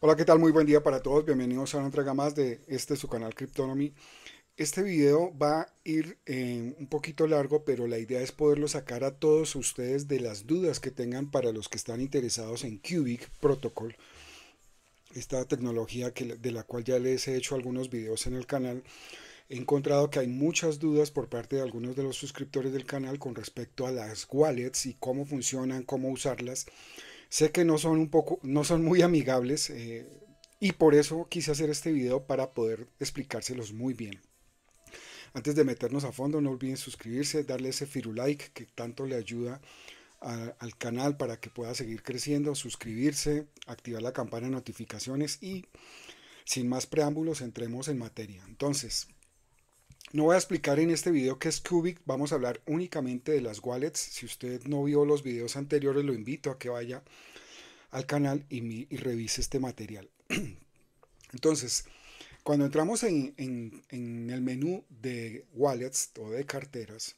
Hola, ¿qué tal? Muy buen día para todos. Bienvenidos a una entrega más de este su canal Cryptonomy. Este video va a ir eh, un poquito largo, pero la idea es poderlo sacar a todos ustedes de las dudas que tengan para los que están interesados en Cubic Protocol, esta tecnología que, de la cual ya les he hecho algunos videos en el canal. He encontrado que hay muchas dudas por parte de algunos de los suscriptores del canal con respecto a las wallets y cómo funcionan, cómo usarlas. Sé que no son un poco, no son muy amigables eh, y por eso quise hacer este video para poder explicárselos muy bien. Antes de meternos a fondo, no olviden suscribirse, darle ese firulike que tanto le ayuda al canal para que pueda seguir creciendo, suscribirse, activar la campana de notificaciones y sin más preámbulos entremos en materia. Entonces, no voy a explicar en este video qué es Cubic, vamos a hablar únicamente de las wallets. Si usted no vio los videos anteriores, lo invito a que vaya al canal y, revise este material. Entonces, cuando entramos en, el menú de wallets o de carteras,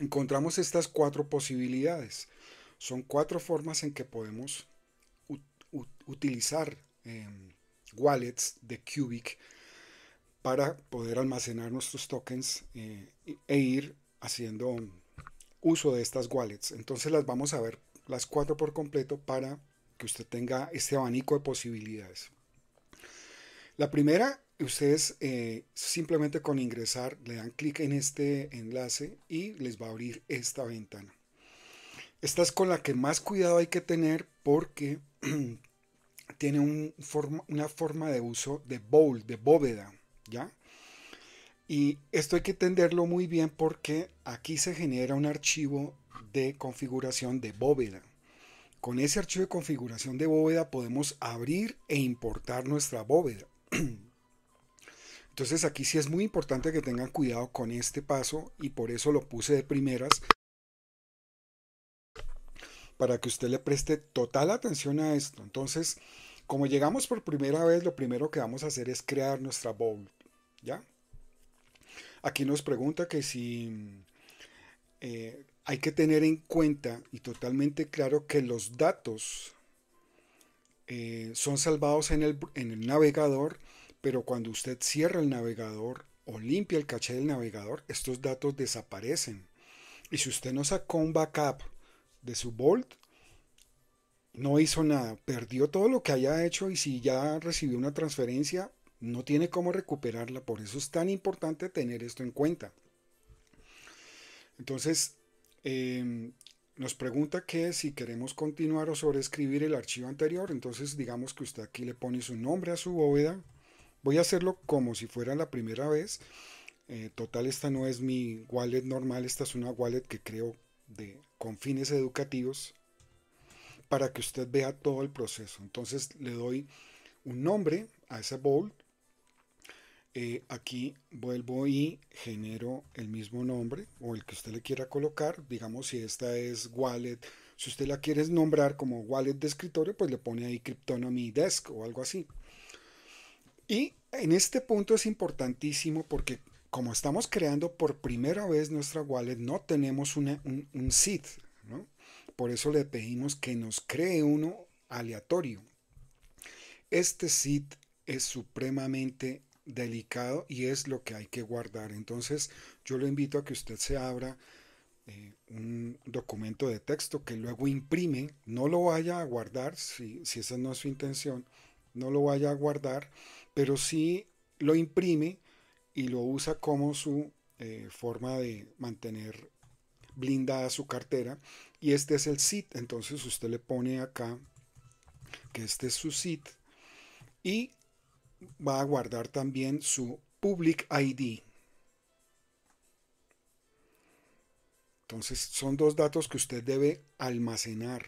encontramos estas cuatro posibilidades. Son cuatro formas en que podemos utilizar em, wallets de Cubic para poder almacenar nuestros tokens eh, e ir haciendo uso de estas wallets. Entonces las vamos a ver las cuatro por completo para que usted tenga este abanico de posibilidades. La primera, ustedes eh, simplemente con ingresar le dan clic en este enlace y les va a abrir esta ventana. Esta es con la que más cuidado hay que tener porque tiene una forma de uso de bowl, de bóveda. Y esto hay que entenderlo muy bien porque aquí se genera un archivo de configuración de bóveda. Con ese archivo de configuración de bóveda podemos abrir e importar nuestra bóveda. Entonces aquí sí es muy importante que tengan cuidado con este paso y por eso lo puse de primeras para que usted le preste total atención a esto. Entonces, como llegamos por primera vez, lo primero que vamos a hacer es crear nuestra bóveda ¿Ya? Aquí nos pregunta que si eh, hay que tener en cuenta y totalmente claro que los datos eh, son salvados en el, en el navegador, pero cuando usted cierra el navegador o limpia el caché del navegador, estos datos desaparecen. Y si usted no sacó un backup de su Vault, no hizo nada, perdió todo lo que haya hecho y si ya recibió una transferencia, no tiene cómo recuperarla, por eso es tan importante tener esto en cuenta. Entonces, em, nos pregunta que si queremos continuar o sobreescribir el archivo anterior, entonces digamos que usted aquí le pone su nombre a su bóveda. Voy a hacerlo como si fuera la primera vez. Eh, total, esta no es mi wallet normal, esta es una wallet que creo de, con fines educativos para que usted vea todo el proceso. Entonces le doy un nombre a ese bolt eh, aquí vuelvo y genero el mismo nombre o el que usted le quiera colocar. Digamos, si esta es wallet, si usted la quiere nombrar como wallet de escritorio, pues le pone ahí Cryptonomy Desk o algo así. Y en este punto es importantísimo porque como estamos creando por primera vez nuestra wallet, no tenemos un, un seed, Por eso le pedimos que nos cree uno aleatorio. Este seed es supremamente delicado y es lo que hay que guardar. Entonces yo le invito a que usted se abra eh, un documento de texto que luego imprime, no lo vaya a guardar, si, esa no es su intención, no lo vaya a guardar, pero si lo imprime y lo usa como su eh, forma de mantener blindada su cartera. Y este es el SIT, entonces usted le pone acá que este es su SIT y va a guardar también su public ID. Entonces son dos datos que usted debe almacenar,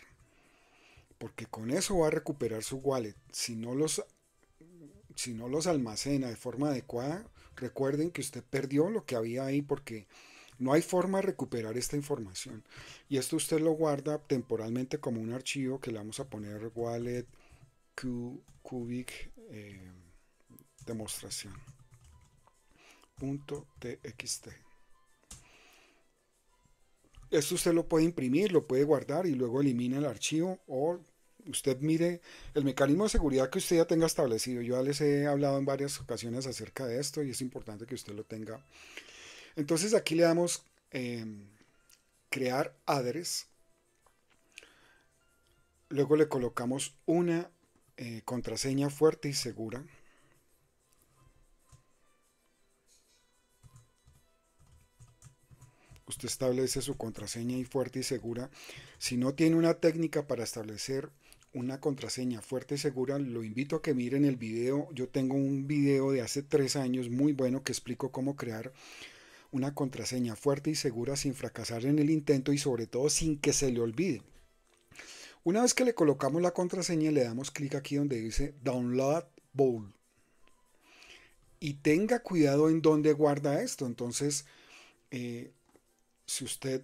porque con eso va a recuperar su wallet. Si no los, si no los almacena de forma adecuada, recuerden que usted perdió lo que había ahí porque no hay forma de recuperar esta información. Y esto usted lo guarda temporalmente como un archivo que le vamos a poner wallet cubic. Eh, demostración. .txt. Esto usted lo puede imprimir, lo puede guardar y luego elimina el archivo o usted mire el mecanismo de seguridad que usted ya tenga establecido. Yo ya les he hablado en varias ocasiones acerca de esto y es importante que usted lo tenga. Entonces aquí le damos em, crear address. Luego le colocamos una eh, contraseña fuerte y segura. usted establece su contraseña y fuerte y segura. Si no tiene una técnica para establecer una contraseña fuerte y segura, lo invito a que miren el video. Yo tengo un video de hace tres años muy bueno que explico cómo crear una contraseña fuerte y segura sin fracasar en el intento y sobre todo sin que se le olvide. Una vez que le colocamos la contraseña, le damos clic aquí donde dice Download Bowl. Y tenga cuidado en dónde guarda esto. Entonces, eh, si usted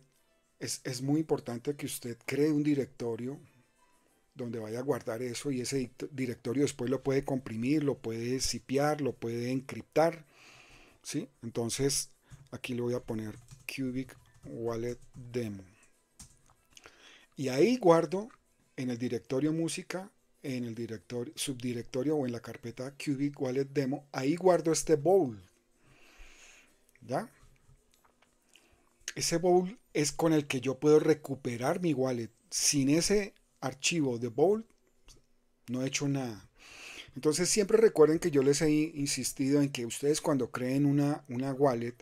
es, es, muy importante que usted cree un directorio donde vaya a guardar eso y ese directorio después lo puede comprimir, lo puede cipiar, lo puede encriptar. ¿sí? Entonces aquí le voy a poner cubic wallet demo. Y ahí guardo en el directorio música, en el directorio, subdirectorio o en la carpeta cubic wallet demo, ahí guardo este bowl. ¿Ya? ese bowl es con el que yo puedo recuperar mi wallet. Sin ese archivo de bowl no he hecho nada. Entonces siempre recuerden que yo les he insistido en que ustedes cuando creen una, una wallet,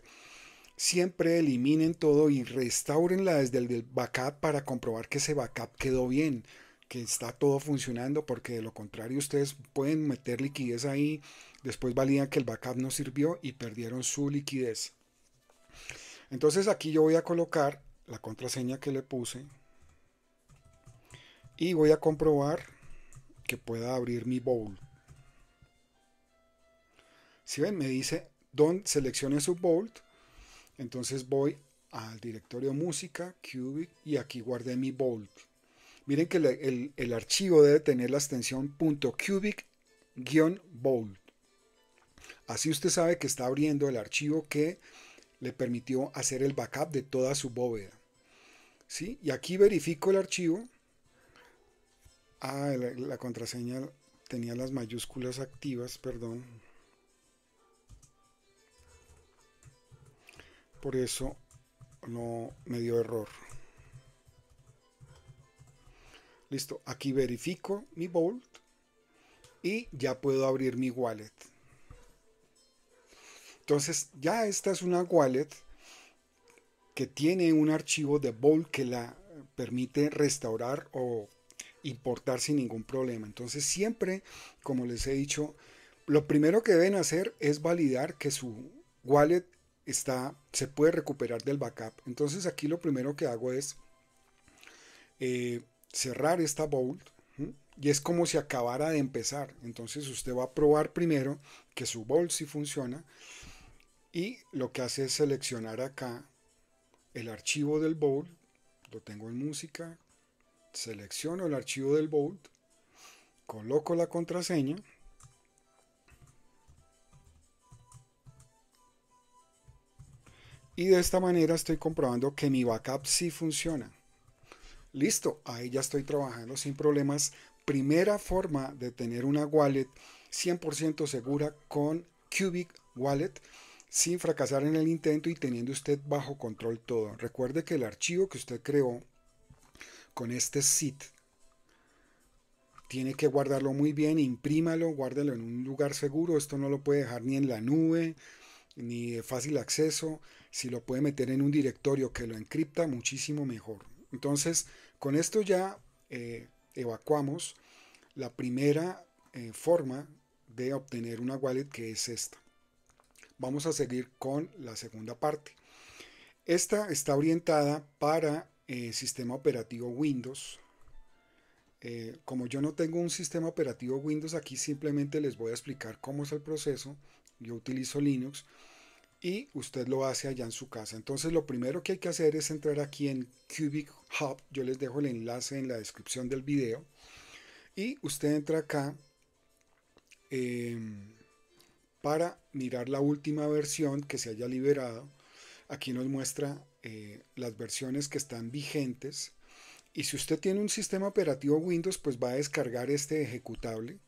siempre eliminen todo y restaurenla desde el backup para comprobar que ese backup quedó bien, que está todo funcionando, porque de lo contrario ustedes pueden meter liquidez ahí, después validan que el backup no sirvió y perdieron su liquidez. Entonces aquí yo voy a colocar la contraseña que le puse y voy a comprobar que pueda abrir mi bowl. Si ven, me dice don, seleccione su Bolt. Entonces voy al directorio música, cubic y aquí guardé mi Bolt. Miren que el, archivo debe tener la extensión cubic bolt Así usted sabe que está abriendo el archivo que le permitió hacer el backup de toda su bóveda. ¿sí? Y aquí verifico el archivo. Ah, la, contraseña tenía las mayúsculas activas, perdón. Por eso no me dio error. Listo, aquí verifico mi vault, y ya puedo abrir mi wallet. Entonces, ya esta es una wallet que tiene un archivo de Bolt que la permite restaurar o importar sin ningún problema. Entonces, siempre, como les he dicho, lo primero que deben hacer es validar que su wallet está, se puede recuperar del backup. Entonces, aquí lo primero que hago es eh, cerrar esta Vault y es como si acabara de empezar. Entonces usted va a probar primero que su bolt si funciona y lo que hace es seleccionar acá el archivo del bold Lo tengo en música. Selecciono el archivo del bold Coloco la contraseña. Y de esta manera estoy comprobando que mi backup sí funciona. Listo, ahí ya estoy trabajando sin problemas. Primera forma de tener una wallet 100% segura con Cubic Wallet sin fracasar en el intento y teniendo usted bajo control todo. Recuerde que el archivo que usted creó con este SIT tiene que guardarlo muy bien, imprímalo, guárdelo en un lugar seguro. Esto no lo puede dejar ni en la nube, ni de fácil acceso. Si lo puede meter en un directorio que lo encripta, muchísimo mejor. Entonces, con esto ya eh, evacuamos la primera eh, forma de obtener una wallet que es esta. Vamos a seguir con la segunda parte. Esta está orientada para eh, sistema operativo Windows. Eh, como yo no tengo un sistema operativo Windows, aquí simplemente les voy a explicar cómo es el proceso. Yo utilizo Linux y usted lo hace allá en su casa. Entonces lo primero que hay que hacer es entrar aquí en Cubic Hub. Yo les dejo el enlace en la descripción del video. Y usted entra acá. Em, para mirar la última versión que se haya liberado. Aquí nos muestra eh, las versiones que están vigentes. Y si usted tiene un sistema operativo Windows, pues va a descargar este ejecutable.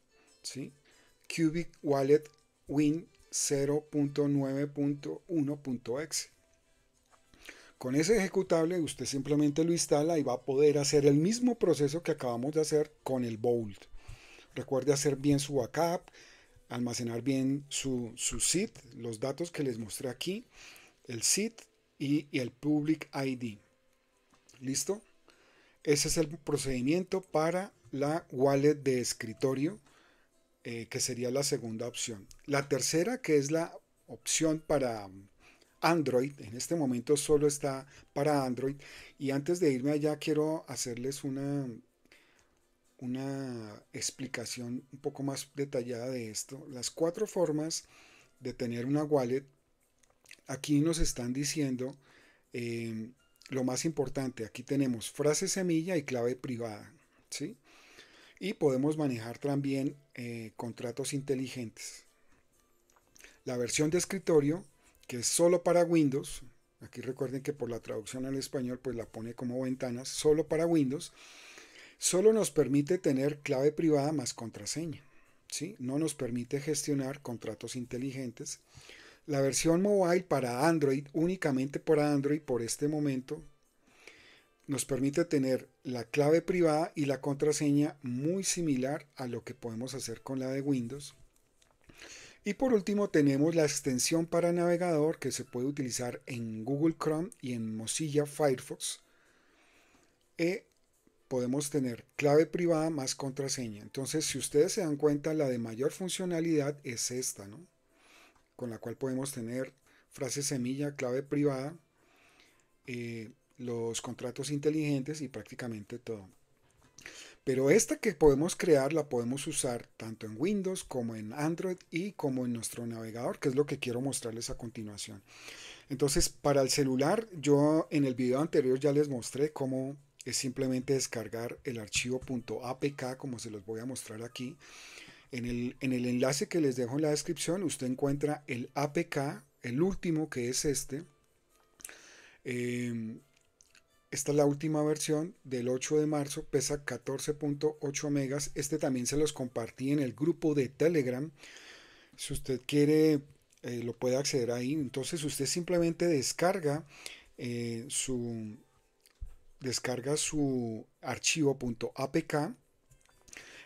Cubic Wallet Win 0.9.1.exe. Con ese ejecutable usted simplemente lo instala y va a poder hacer el mismo proceso que acabamos de hacer con el Bold. Recuerde hacer bien su backup, almacenar bien su, su SID, los datos que les mostré aquí, el SID y, el Public ID. ¿Listo? Ese es el procedimiento para la wallet de escritorio, eh, que sería la segunda opción. La tercera, que es la opción para Android, en este momento solo está para Android. Y antes de irme allá, quiero hacerles una, una explicación un poco más detallada de esto. Las cuatro formas de tener una wallet, aquí nos están diciendo eh, lo más importante. Aquí tenemos frase semilla y clave privada. ¿sí? Y podemos manejar también eh, contratos inteligentes. La versión de escritorio, que es solo para Windows, aquí recuerden que por la traducción al español, pues la pone como ventanas, solo para Windows solo nos permite tener clave privada más contraseña. ¿sí? No nos permite gestionar contratos inteligentes. La versión mobile para Android, únicamente para Android por este momento, nos permite tener la clave privada y la contraseña muy similar a lo que podemos hacer con la de Windows. Y por último tenemos la extensión para navegador que se puede utilizar en Google Chrome y en Mozilla Firefox. E podemos tener clave privada más contraseña. Entonces, si ustedes se dan cuenta, la de mayor funcionalidad es esta, ¿no? Con la cual podemos tener frase semilla, clave privada, eh, los contratos inteligentes y prácticamente todo. Pero esta que podemos crear la podemos usar tanto en Windows como en Android y como en nuestro navegador, que es lo que quiero mostrarles a continuación. Entonces, para el celular, yo en el video anterior ya les mostré cómo es simplemente descargar el archivo .apk como se los voy a mostrar aquí. En el, en el enlace que les dejo en la descripción usted encuentra el APK, el último que es este. Eh, esta es la última versión del 8 de marzo, pesa 14.8 megas. Este también se los compartí en el grupo de Telegram. Si usted quiere, eh, lo puede acceder ahí. Entonces usted simplemente descarga eh, su, descarga su archivo .apk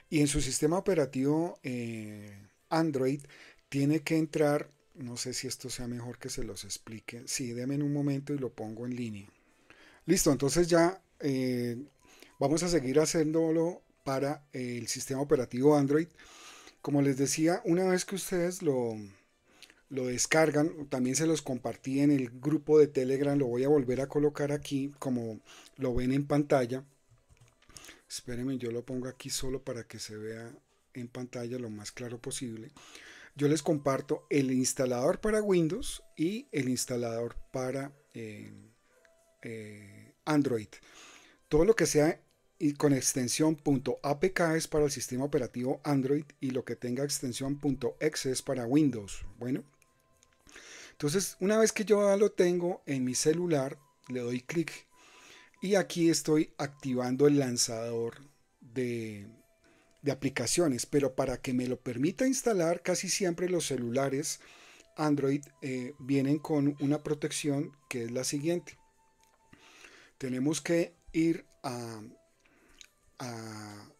y en su sistema operativo eh, Android tiene que entrar, no sé si esto sea mejor que se los explique, sí, deme un momento y lo pongo en línea. Listo, entonces ya eh, vamos a seguir haciéndolo para el sistema operativo Android. Como les decía, una vez que ustedes lo, lo descargan, también se los compartí en el grupo de Telegram, lo voy a volver a colocar aquí como lo ven en pantalla. Espérenme, yo lo pongo aquí solo para que se vea en pantalla lo más claro posible. Yo les comparto el instalador para Windows y el instalador para eh, eh, Android. Todo lo que sea y con extensión .apk es para el sistema operativo Android y lo que tenga extensión .exe es para Windows. Bueno, entonces, una vez que yo lo tengo en mi celular, le doy clic y aquí estoy activando el lanzador de, aplicaciones, pero para que me lo permita instalar, casi siempre los celulares Android eh, vienen con una protección que es la siguiente. Tenemos que ir a, a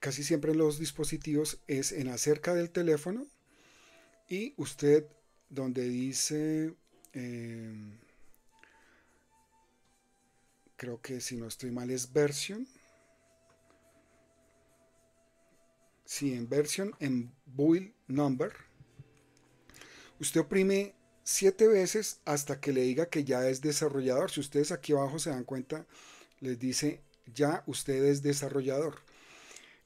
casi siempre los dispositivos es en acerca del teléfono y usted donde dice, em, creo que si no estoy mal es version. Si en version, en build number. Usted oprime siete veces hasta que le diga que ya es desarrollador. Si ustedes aquí abajo se dan cuenta, les dice ya usted es desarrollador.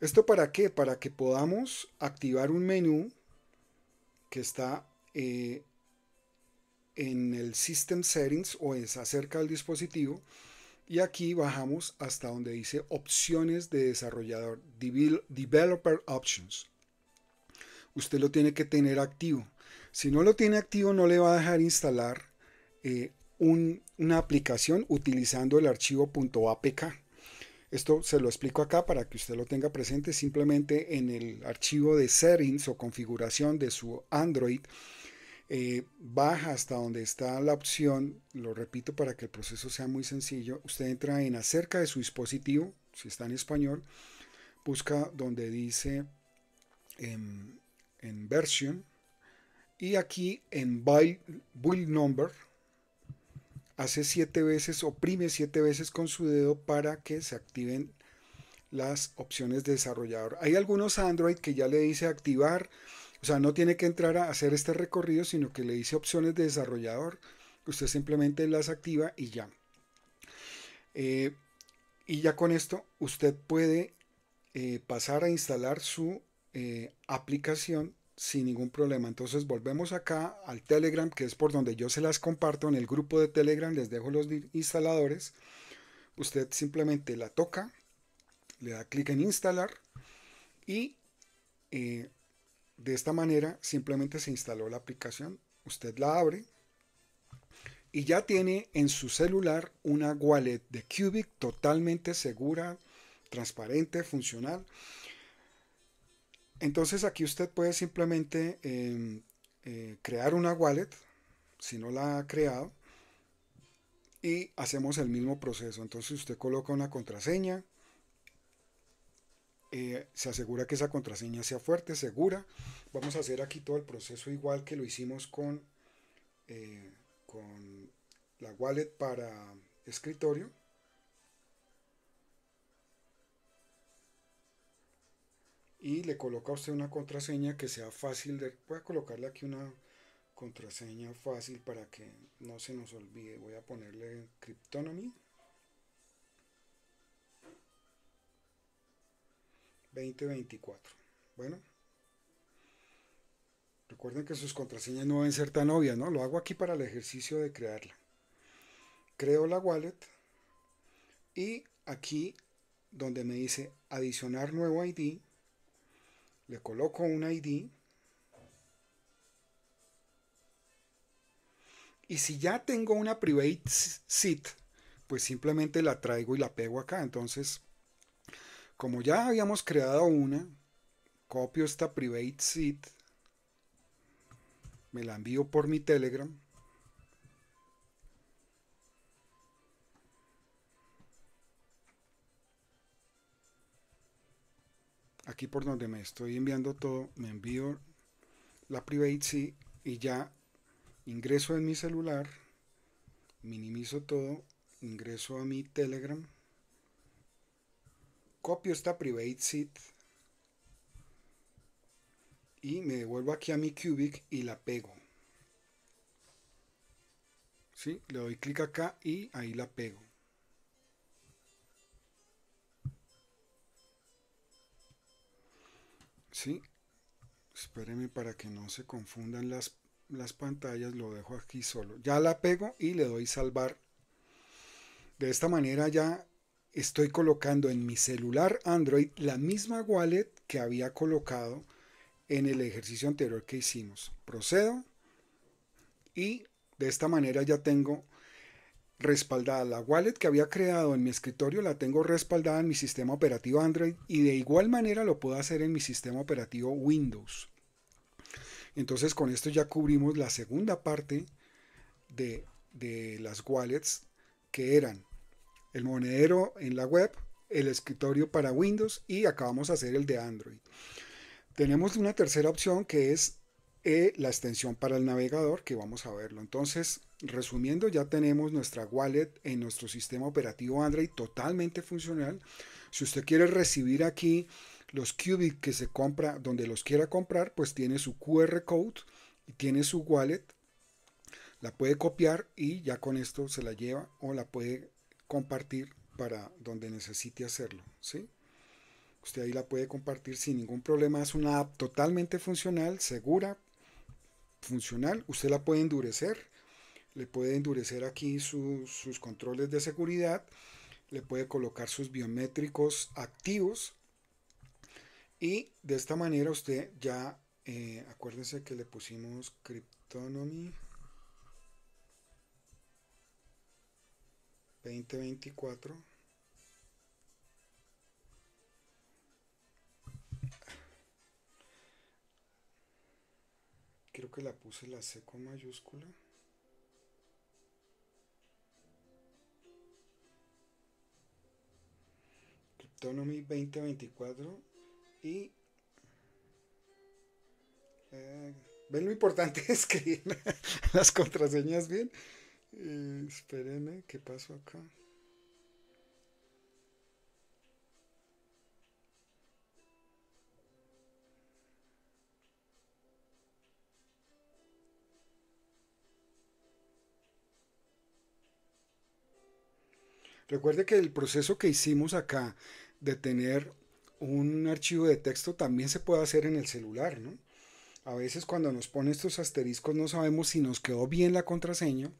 ¿Esto para qué? Para que podamos activar un menú que está eh, en el System Settings o es acerca del dispositivo y aquí bajamos hasta donde dice opciones de desarrollador, Developer Options. Usted lo tiene que tener activo. Si no lo tiene activo no le va a dejar instalar eh, una aplicación utilizando el archivo .apk. Esto se lo explico acá para que usted lo tenga presente simplemente en el archivo de settings o configuración de su Android eh, baja hasta donde está la opción, lo repito para que el proceso sea muy sencillo, usted entra en acerca de su dispositivo, si está en español, busca donde dice en, em, en version y aquí en build, build number hace siete veces, oprime siete veces con su dedo para que se activen las opciones de desarrollador. Hay algunos Android que ya le dice activar o sea, no tiene que entrar a hacer este recorrido, sino que le dice opciones de desarrollador. Usted simplemente las activa y ya. Eh, y ya con esto usted puede eh, pasar a instalar su eh, aplicación sin ningún problema. Entonces volvemos acá al Telegram, que es por donde yo se las comparto en el grupo de Telegram. Les dejo los instaladores. Usted simplemente la toca, le da clic en instalar y de esta manera simplemente se instaló la aplicación, usted la abre y ya tiene en su celular una wallet de Cubic totalmente segura, transparente, funcional. Entonces aquí usted puede simplemente em, eh, crear una wallet, si no la ha creado, y hacemos el mismo proceso. Entonces usted coloca una contraseña, eh, se asegura que esa contraseña sea fuerte, segura. Vamos a hacer aquí todo el proceso igual que lo hicimos con, eh, con la wallet para escritorio. Y le coloca a usted una contraseña que sea fácil de... Voy a colocarle aquí una contraseña fácil para que no se nos olvide. Voy a ponerle Cryptonomy. 2024. Bueno, recuerden que sus contraseñas no deben ser tan obvias, ¿no? Lo hago aquí para el ejercicio de crearla. Creo la wallet y aquí donde me dice adicionar nuevo ID, le coloco un ID. Y si ya tengo una private seat, pues simplemente la traigo y la pego acá. Entonces como ya habíamos creado una, copio esta private seed, me la envío por mi Telegram. Aquí por donde me estoy enviando todo, me envío la private seed y ya ingreso en mi celular, minimizo todo, ingreso a mi Telegram copio esta private seed y me devuelvo aquí a mi cubic y la pego. ¿Sí? Le doy clic acá y ahí la pego. ¿Sí? Espéreme para que no se confundan las, las pantallas, lo dejo aquí solo. Ya la pego y le doy salvar. De esta manera ya estoy colocando en mi celular Android la misma wallet que había colocado en el ejercicio anterior que hicimos. Procedo y de esta manera ya tengo respaldada la wallet que había creado en mi escritorio, la tengo respaldada en mi sistema operativo Android y de igual manera lo puedo hacer en mi sistema operativo Windows. Entonces con esto ya cubrimos la segunda parte de, de las wallets que eran el monedero en la web, el escritorio para Windows y acabamos de hacer el de Android. Tenemos una tercera opción que es eh, la extensión para el navegador que vamos a verlo. Entonces, resumiendo, ya tenemos nuestra wallet en nuestro sistema operativo Android totalmente funcional. Si usted quiere recibir aquí los Qubit que se compra donde los quiera comprar, pues tiene su QR code y tiene su wallet. La puede copiar y ya con esto se la lleva o la puede compartir para donde necesite hacerlo. ¿sí? Usted ahí la puede compartir sin ningún problema. Es una app totalmente funcional, segura, funcional. Usted la puede endurecer. Le puede endurecer aquí sus controles de seguridad. Le puede colocar sus biométricos activos. Y de esta manera usted ya, eh, acuérdense que le pusimos Cryptonomy. 2024. Creo que la puse la seco mayúscula. Cryptonomy 2024 y eh, ven lo importante es escribir las contraseñas bien espérenme, ¿qué pasó acá? Recuerde que el proceso que hicimos acá de tener un archivo de texto también se puede hacer en el celular, ¿no? A veces cuando nos pone estos asteriscos no sabemos si nos quedó bien la contraseña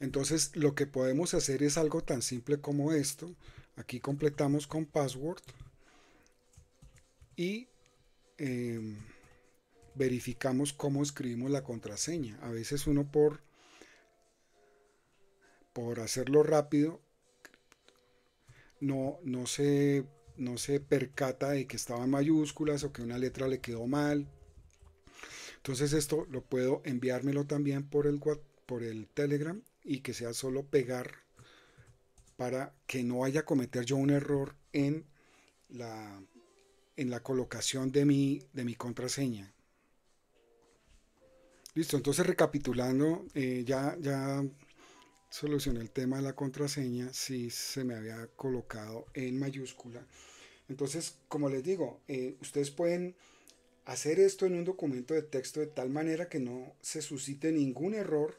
entonces lo que podemos hacer es algo tan simple como esto. Aquí completamos con password y em, verificamos cómo escribimos la contraseña. A veces uno por, por hacerlo rápido no, se, no percata de que estaba en mayúsculas o que una letra le quedó mal. Entonces esto lo puedo enviármelo también por el, por el Telegram y que sea solo pegar para que no haya cometer yo un error en la, en la colocación de mi, de mi contraseña. Listo, entonces recapitulando, eh, ya, ya solucioné el tema de la contraseña si se me había colocado en mayúscula. Entonces, como les digo, eh, ustedes pueden hacer esto en un documento de texto de tal manera que no se suscite ningún error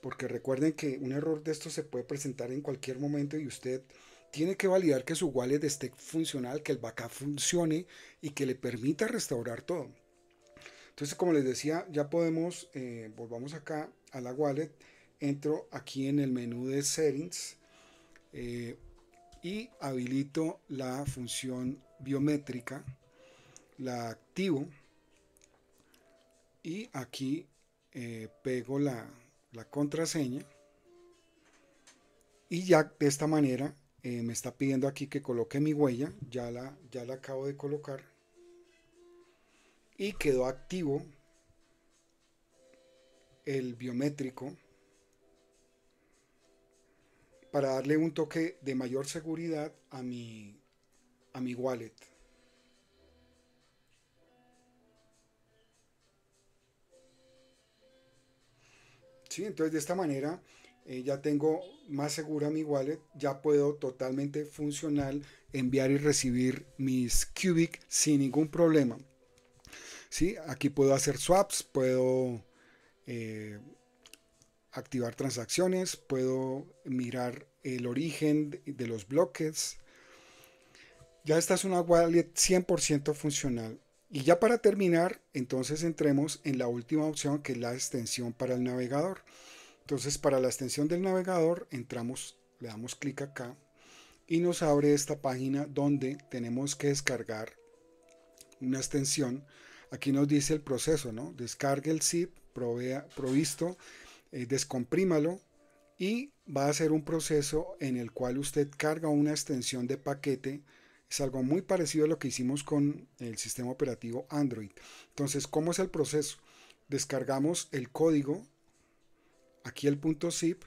porque recuerden que un error de esto se puede presentar en cualquier momento y usted tiene que validar que su wallet esté funcional, que el backup funcione y que le permita restaurar todo. Entonces, como les decía, ya podemos, eh, volvamos acá a la wallet, entro aquí en el menú de settings eh, y habilito la función biométrica, la activo y aquí eh, pego la, la contraseña y ya de esta manera eh, me está pidiendo aquí que coloque mi huella ya la, ya la acabo de colocar y quedó activo el biométrico para darle un toque de mayor seguridad a mi, a mi wallet ¿sí? Entonces de esta manera eh, ya tengo más segura mi wallet, ya puedo totalmente funcional enviar y recibir mis Cubic sin ningún problema. ¿sí? Aquí puedo hacer swaps, puedo eh, activar transacciones, puedo mirar el origen de los bloques. Ya esta es una wallet 100% funcional y ya para terminar, entonces entremos en la última opción que es la extensión para el navegador. Entonces para la extensión del navegador entramos, le damos clic acá y nos abre esta página donde tenemos que descargar una extensión. Aquí nos dice el proceso, ¿no? Descargue el zip provisto, eh, descomprímalo y va a ser un proceso en el cual usted carga una extensión de paquete es algo muy parecido a lo que hicimos con el sistema operativo Android. Entonces, ¿cómo es el proceso? Descargamos el código, aquí el punto zip,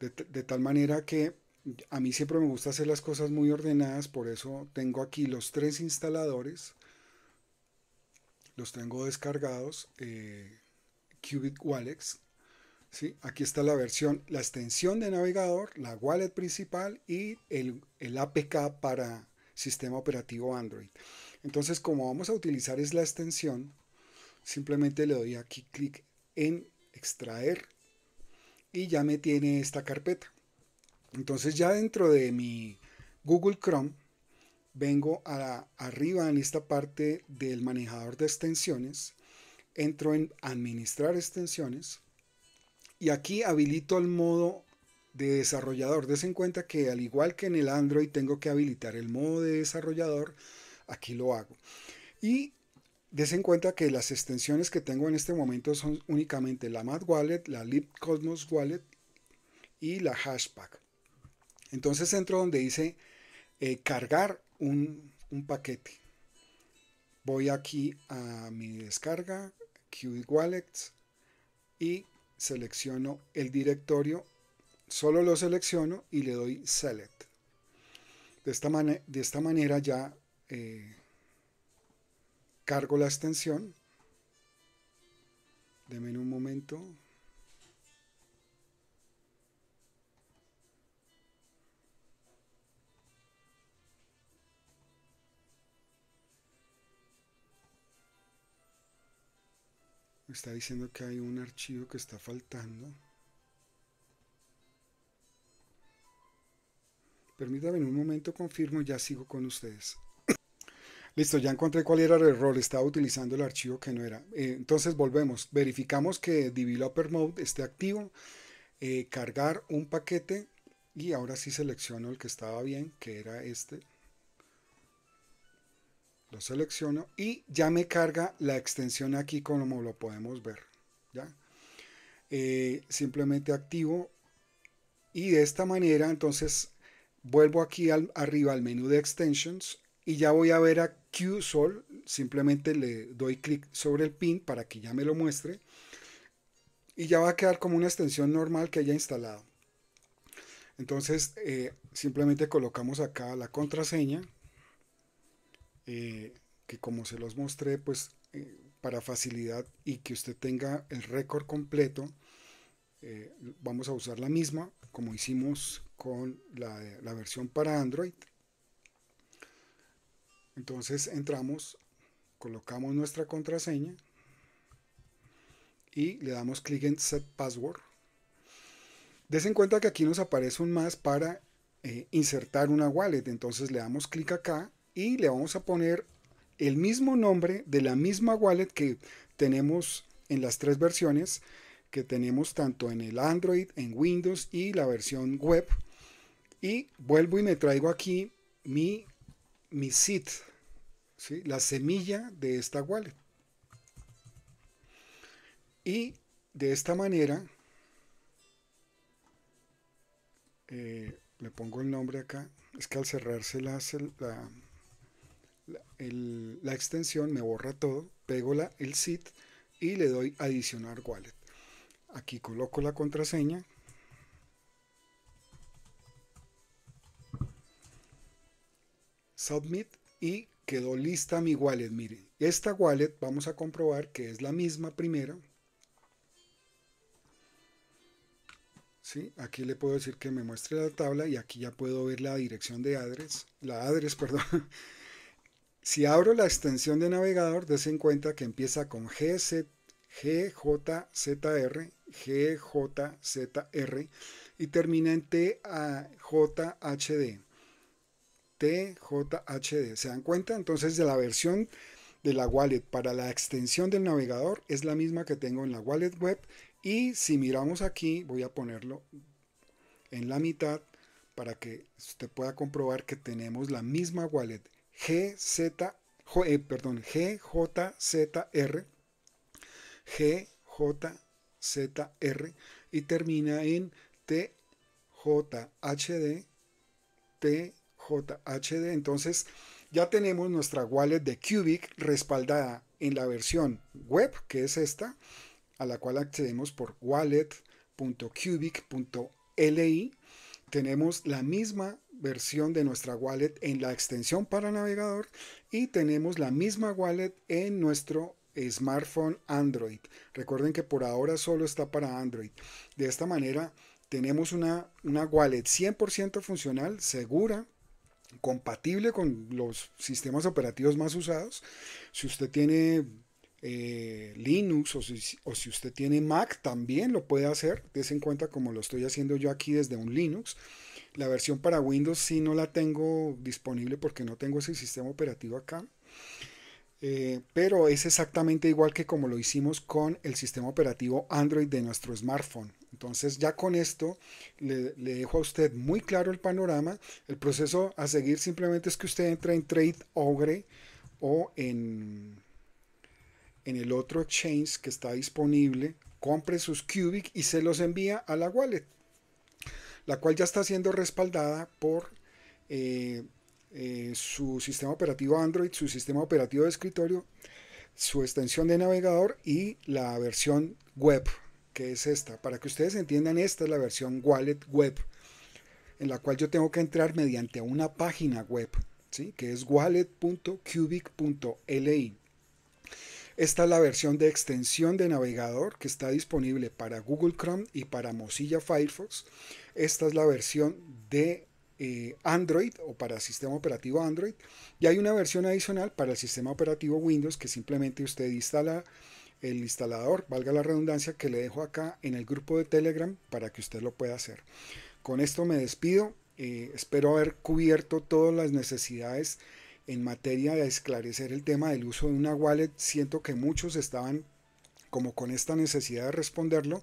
de, tal manera que a mí siempre me gusta hacer las cosas muy ordenadas, por eso tengo aquí los tres instaladores, los tengo descargados, eh, Qubit Wallets. ¿sí? aquí está la versión, la extensión de navegador, la wallet principal y el, el APK para sistema operativo Android. Entonces, como vamos a utilizar es la extensión, simplemente le doy aquí clic en extraer y ya me tiene esta carpeta. Entonces ya dentro de mi Google Chrome vengo a arriba en esta parte del manejador de extensiones, entro en administrar extensiones y aquí habilito el modo de desarrollador. Des en cuenta que al igual que en el Android tengo que habilitar el modo de desarrollador, aquí lo hago. Y des en cuenta que las extensiones que tengo en este momento son únicamente la Mad Wallet, la Cosmos Wallet y la Hashpack. Entonces entro donde dice eh, cargar un, un paquete. Voy aquí a mi descarga, QWallet, y selecciono el directorio Solo lo selecciono y le doy Select. De esta, de esta manera ya eh, cargo la extensión. Deme un momento. Me está diciendo que hay un archivo que está faltando. en un momento, confirmo, ya sigo con ustedes. Listo, ya encontré cuál era el error, estaba utilizando el archivo que no era. Eh, entonces volvemos, verificamos que Developer Mode esté activo, eh, cargar un paquete y ahora sí selecciono el que estaba bien, que era este. Lo selecciono y ya me carga la extensión aquí como lo podemos ver. Eh, simplemente activo y de esta manera entonces vuelvo aquí arriba al menú de extensions y ya voy a ver a QSOL, simplemente le doy clic sobre el pin para que ya me lo muestre y ya va a quedar como una extensión normal que haya instalado. Entonces eh, simplemente colocamos acá la contraseña eh, que como se los mostré pues eh, para facilidad y que usted tenga el récord completo vamos a usar la misma como hicimos con la, versión para Android. Entonces entramos, colocamos nuestra contraseña y le damos clic en Set Password. en cuenta que aquí nos aparece un más para eh, insertar una wallet. Entonces le damos clic acá y le vamos a poner el mismo nombre de la misma wallet que tenemos en las tres versiones que tenemos tanto en el Android, en Windows y la versión web y vuelvo y me traigo aquí mi, mi seed, la semilla de esta wallet. Y de esta manera, eh, le pongo el nombre acá, es que al cerrarse la, la, extensión me borra todo, pego el seed y le doy adicionar wallet. Aquí coloco la contraseña submit y quedó lista mi wallet. Miren, esta wallet vamos a comprobar que es la misma primera. ¿Sí? Aquí le puedo decir que me muestre la tabla y aquí ya puedo ver la dirección de address, la address, perdón. Si abro la extensión de navegador, des en cuenta que empieza con GZ, GJZR, GJZR y termina en TJHD TJHD. ¿Se dan cuenta? Entonces de la versión de la wallet para la extensión del navegador es la misma que tengo en la wallet web. Y si miramos aquí, voy a ponerlo en la mitad para que usted pueda comprobar que tenemos la misma wallet GZ, eh, perdón, GJZR, GJZR y termina en TJHD, T JHD. Entonces ya tenemos nuestra wallet de Cubic respaldada en la versión web, que es esta, a la cual accedemos por wallet.cubic.li. Tenemos la misma versión de nuestra wallet en la extensión para navegador y tenemos la misma wallet en nuestro smartphone Android. Recuerden que por ahora solo está para Android. De esta manera tenemos una, una wallet 100% funcional, segura, compatible con los sistemas operativos más usados. Si usted tiene eh, Linux o si, usted tiene Mac, también lo puede hacer. desen en cuenta como lo estoy haciendo yo aquí desde un Linux. La versión para Windows si no la tengo disponible porque no tengo ese sistema operativo acá. Eh, pero es exactamente igual que como lo hicimos con el sistema operativo Android de nuestro smartphone. Entonces ya con esto le, dejo a usted muy claro el panorama. El proceso a seguir simplemente es que usted entra en Trade Ogre o en, en el otro exchange que está disponible, compre sus Cubic y se los envía a la wallet, la cual ya está siendo respaldada por... Eh, eh, su sistema operativo Android, su sistema operativo de escritorio, su extensión de navegador y la versión web que es esta. Para que ustedes entiendan, esta es la versión wallet web, en la cual yo tengo que entrar mediante una página web, ¿sí? que es wallet.cubic.li. Esta es la versión de extensión de navegador que está disponible para Google Chrome y para Mozilla Firefox. Esta es la versión de eh, Android o para sistema operativo Android. Y hay una versión adicional para el sistema operativo Windows que simplemente usted instala el instalador, valga la redundancia, que le dejo acá en el grupo de Telegram para que usted lo pueda hacer. Con esto me despido. Eh, espero haber cubierto todas las necesidades en materia de esclarecer el tema del uso de una wallet. Siento que muchos estaban como con esta necesidad de responderlo,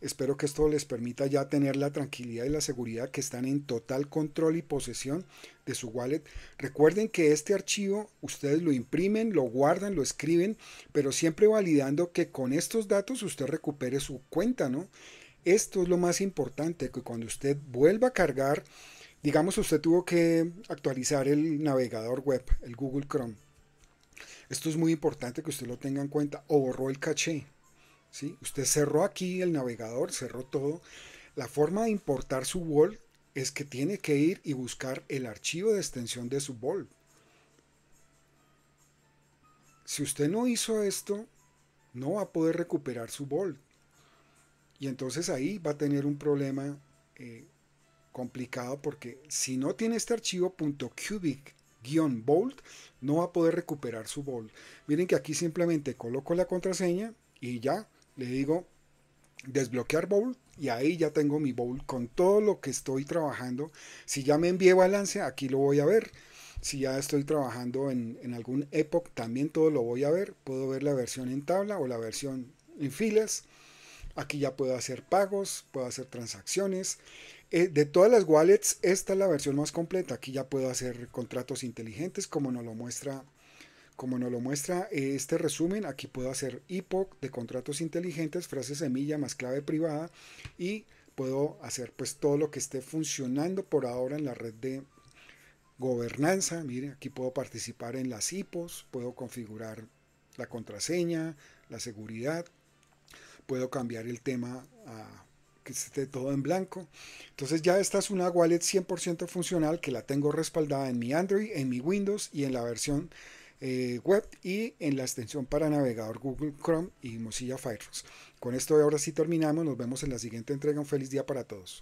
espero que esto les permita ya tener la tranquilidad y la seguridad que están en total control y posesión de su wallet. Recuerden que este archivo ustedes lo imprimen, lo guardan, lo escriben, pero siempre validando que con estos datos usted recupere su cuenta, ¿no? Esto es lo más importante, que cuando usted vuelva a cargar, digamos usted tuvo que actualizar el navegador web, el Google Chrome. Esto es muy importante que usted lo tenga en cuenta o borró el caché. ¿sí? Usted cerró aquí el navegador, cerró todo. La forma de importar su bol es que tiene que ir y buscar el archivo de extensión de su bol Si usted no hizo esto, no va a poder recuperar su bol Y entonces ahí va a tener un problema eh, complicado porque si no tiene este archivo cubic bolt no va a poder recuperar su bol Miren que aquí simplemente coloco la contraseña y ya le digo desbloquear bowl y ahí ya tengo mi bowl con todo lo que estoy trabajando. Si ya me envié balance, aquí lo voy a ver. Si ya estoy trabajando en, algún Epoch, también todo lo voy a ver. Puedo ver la versión en tabla o la versión en filas. Aquí ya puedo hacer pagos, puedo hacer transacciones. Eh, de todas las wallets, esta es la versión más completa. Aquí ya puedo hacer contratos inteligentes como nos lo muestra como nos lo muestra eh, este resumen, aquí puedo hacer IPOC de contratos inteligentes, frase semilla más clave privada y puedo hacer pues todo lo que esté funcionando por ahora en la red de gobernanza. mire aquí puedo participar en las IPOs, puedo configurar la contraseña, la seguridad, puedo cambiar el tema a que esté todo en blanco. Entonces ya esta es una wallet 100% funcional que la tengo respaldada en mi Android, en mi Windows y en la versión eh, web y en la extensión para navegador Google Chrome y Mozilla Firefox. Con esto ahora sí terminamos, nos vemos en la siguiente entrega, un feliz día para todos.